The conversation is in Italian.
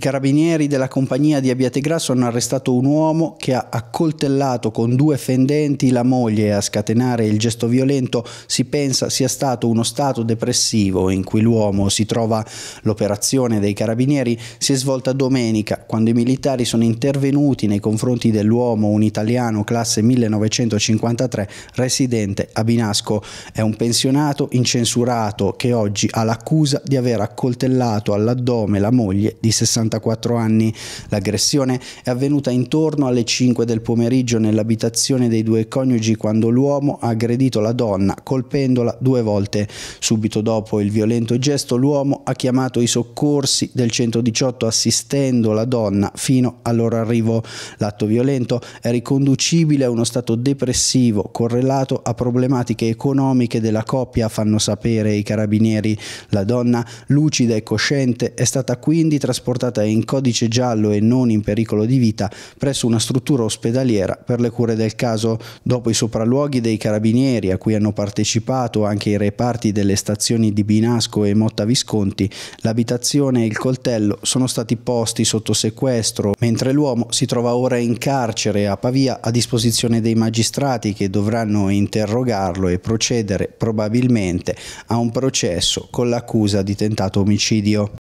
carabinieri della compagnia di Abbiategrasso hanno arrestato un uomo che ha accoltellato con due fendenti la moglie a scatenare il gesto violento si pensa sia stato uno stato depressivo in cui l'uomo si trova. L'operazione dei carabinieri si è svolta domenica quando i militari sono intervenuti nei confronti dell'uomo, un italiano classe 1953 residente a Binasco. È un pensionato incensurato che oggi ha l'accusa di aver accoltellato all'addome la moglie di 60 74 anni. L'aggressione è avvenuta intorno alle 5 del pomeriggio nell'abitazione dei due coniugi quando l'uomo ha aggredito la donna colpendola due volte. Subito dopo il violento gesto l'uomo ha chiamato i soccorsi del 118 assistendo la donna fino al loro arrivo. L'atto violento è riconducibile a uno stato depressivo correlato a problematiche economiche della coppia, fanno sapere i carabinieri. La donna, lucida e cosciente, è stata quindi trasportata ricoverata in codice giallo e non in pericolo di vita presso una struttura ospedaliera per le cure del caso. Dopo i sopralluoghi dei carabinieri a cui hanno partecipato anche i reparti delle stazioni di Binasco e Motta Visconti, l'abitazione e il coltello sono stati posti sotto sequestro, mentre l'uomo si trova ora in carcere a Pavia a disposizione dei magistrati che dovranno interrogarlo e procedere probabilmente a un processo con l'accusa di tentato omicidio.